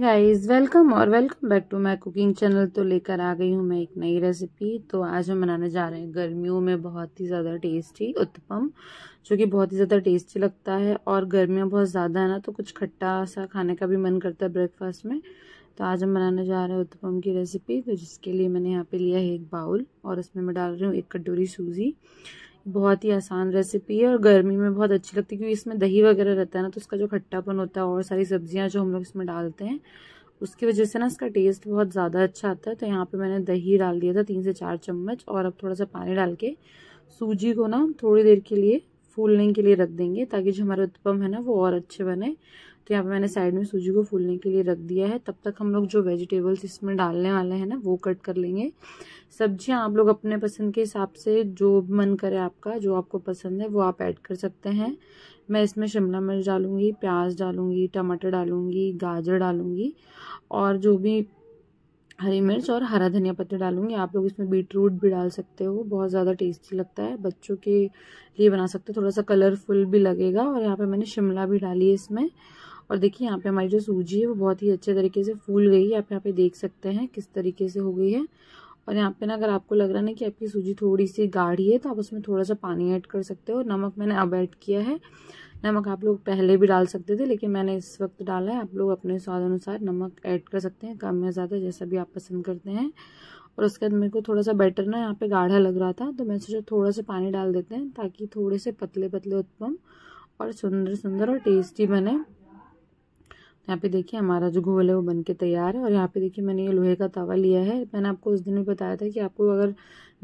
guys welcome और welcome back to my cooking channel तो लेकर आ गई हूँ मैं एक नई रेसिपी तो आज हम बनाने जा रहे हैं गर्मियों में बहुत ही ज़्यादा टेस्टी उत्पम जो कि बहुत ही ज़्यादा टेस्टी लगता है और गर्मियाँ बहुत ज़्यादा है ना तो कुछ खट्टा सा खाने का भी मन करता है ब्रेकफास्ट में तो आज हम बनाने जा रहे हैं उत्पम की रेसिपी तो जिसके लिए मैंने यहाँ पर लिया है एक बाउल और उसमें मैं डाल रही हूँ एक कटोरी सूजी बहुत ही आसान रेसिपी है और गर्मी में बहुत अच्छी लगती है क्योंकि इसमें दही वगैरह रहता है ना तो उसका जो खट्टापन होता है और सारी सब्जियां जो हम लोग इसमें डालते हैं उसकी वजह से ना इसका टेस्ट बहुत ज़्यादा अच्छा आता है तो यहाँ पे मैंने दही डाल दिया था तीन से चार चम्मच और अब थोड़ा सा पानी डाल के सूजी को ना थोड़ी देर के लिए फूलने के लिए रख देंगे ताकि जो हमारा उत्पम है ना वो और अच्छे बने तो यहाँ पे मैंने साइड में सूजी को फूलने के लिए रख दिया है तब तक हम लोग जो वेजिटेबल्स इसमें डालने वाले हैं ना वो कट कर लेंगे सब्जियाँ आप लोग अपने पसंद के हिसाब से जो मन करे आपका जो आपको पसंद है वो आप ऐड कर सकते हैं मैं इसमें शिमला मिर्च डालूँगी प्याज डालूँगी टमाटर डालूँगी गाजर डालूँगी और जो भी हरी मिर्च और हरा धनिया पत्ते डालूंगी आप लोग इसमें बीट रूट भी डाल सकते हो बहुत ज़्यादा टेस्टी लगता है बच्चों के लिए बना सकते हो थोड़ा सा कलरफुल भी लगेगा और यहाँ पे मैंने शिमला भी डाली है इसमें और देखिए यहाँ पे हमारी जो सूजी है वो बहुत ही अच्छे तरीके से फूल गई है आप यहाँ पे देख सकते हैं किस तरीके से हो गई है और यहाँ पे ना अगर आपको लग रहा है ना कि आपकी सूजी थोड़ी सी गाढ़ी है तो आप उसमें थोड़ा सा पानी ऐड कर सकते हो नमक मैंने अब ऐड किया है नमक आप लोग पहले भी डाल सकते थे लेकिन मैंने इस वक्त डाला है आप लोग अपने स्वाद अनुसार नमक ऐड कर सकते हैं कम या ज़्यादा जैसा भी आप पसंद करते हैं और उसके बाद मेरे को थोड़ा सा बैटर ना यहाँ पे गाढ़ा लग रहा था तो मैं सोचा थोड़ा सा पानी डाल देते हैं ताकि थोड़े से पतले पतले उत्पम और सुंदर सुंदर और टेस्टी बने यहाँ पे देखिए हमारा जो घोल है वो बन के तैयार है और यहाँ पे देखिए मैंने ये लोहे का तवा लिया है मैंने आपको उस दिन भी बताया था कि आपको अगर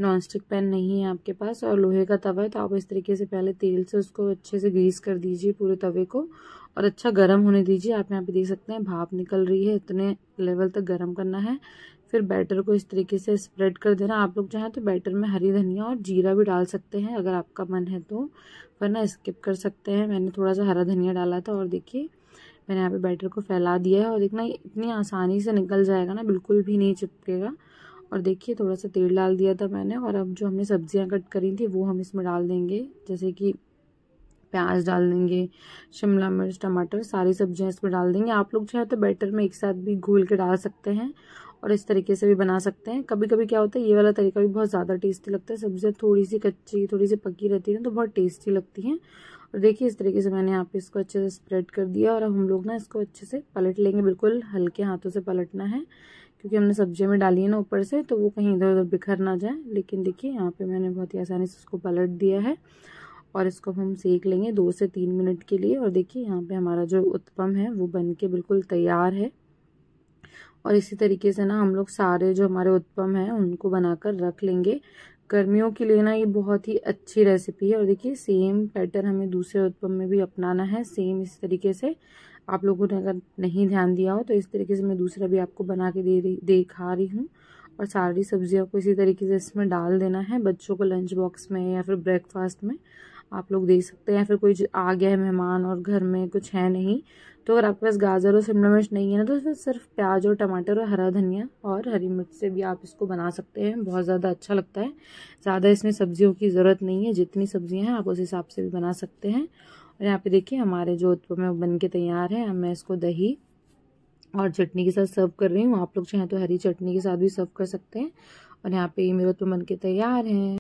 नॉन स्टिक पैन नहीं है आपके पास और लोहे का तवा है तो आप इस तरीके से पहले तेल से उसको अच्छे से ग्रीस कर दीजिए पूरे तवे को और अच्छा गर्म होने दीजिए आप यहाँ पे देख सकते हैं भाप निकल रही है इतने लेवल तक गर्म करना है फिर बैटर को इस तरीके से स्प्रेड कर देना आप लोग चाहें तो बैटर में हरी धनिया और जीरा भी डाल सकते हैं अगर आपका मन है तो वरना स्किप कर सकते हैं मैंने थोड़ा सा हरा धनिया डाला था और देखिए मैंने यहाँ पे बैटर को फैला दिया है और देखना इतनी आसानी से निकल जाएगा ना बिल्कुल भी नहीं चिपकेगा और देखिए थोड़ा सा तेल डाल दिया था मैंने और अब जो हमने सब्जियाँ कट करी थी वो हम इसमें डाल देंगे जैसे कि प्याज डाल देंगे शिमला मिर्च टमाटर सारी सब्जियाँ इसमें डाल देंगे आप लोग चाहे तो बैटर में एक साथ भी घोल के डाल सकते हैं और इस तरीके से भी बना सकते हैं कभी कभी क्या होता है ये वाला तरीका भी बहुत ज़्यादा टेस्टी लगता है सब्जियाँ थोड़ी सी कच्ची थोड़ी सी पकी रहती है तो बहुत टेस्टी लगती हैं और देखिए इस तरीके से मैंने यहाँ पे इसको अच्छे से स्प्रेड कर दिया और अब हम लोग ना इसको अच्छे से पलट लेंगे बिल्कुल हल्के हाथों से पलटना है क्योंकि हमने सब्जियों में डाली है ना ऊपर से तो वो कहीं इधर उधर बिखर ना जाए लेकिन देखिए यहाँ पे मैंने बहुत ही आसानी से उसको पलट दिया है और इसको हम सेक लेंगे दो से तीन मिनट के लिए और देखिए यहाँ पे हमारा जो उत्पम है वो बन के बिल्कुल तैयार है और इसी तरीके से ना हम लोग सारे जो हमारे उत्पम हैं उनको बनाकर रख लेंगे गर्मियों के लिए ना ये बहुत ही अच्छी रेसिपी है और देखिए सेम पैटर्न हमें दूसरे उत्पम में भी अपनाना है सेम इस तरीके से आप लोगों ने अगर नहीं ध्यान दिया हो तो इस तरीके से मैं दूसरा भी आपको बना के दे रही दिखा रही हूँ और सारी सब्जियों को इसी तरीके से इसमें डाल देना है बच्चों को लंच बॉक्स में या फिर ब्रेकफास्ट में आप लोग दे सकते हैं या फिर कोई आ गया है मेहमान और घर में कुछ है नहीं तो अगर आपके पास गाजर और शिमला मिर्च नहीं है ना तो फिर सिर्फ प्याज और टमाटर और हरा धनिया और हरी मिर्च से भी आप इसको बना सकते हैं बहुत ज़्यादा अच्छा लगता है ज़्यादा इसमें सब्जियों की ज़रूरत नहीं है जितनी सब्जियाँ हैं आप उस हिसाब से भी बना सकते हैं और यहाँ पे देखिए हमारे जोधपुर में बन के तैयार है मैं इसको दही और चटनी के साथ सर्व कर रही हूँ आप लोग चाहें तो हरी चटनी के साथ भी सर्व कर सकते हैं और यहाँ पे ये मेरे तो मन के तैयार हैं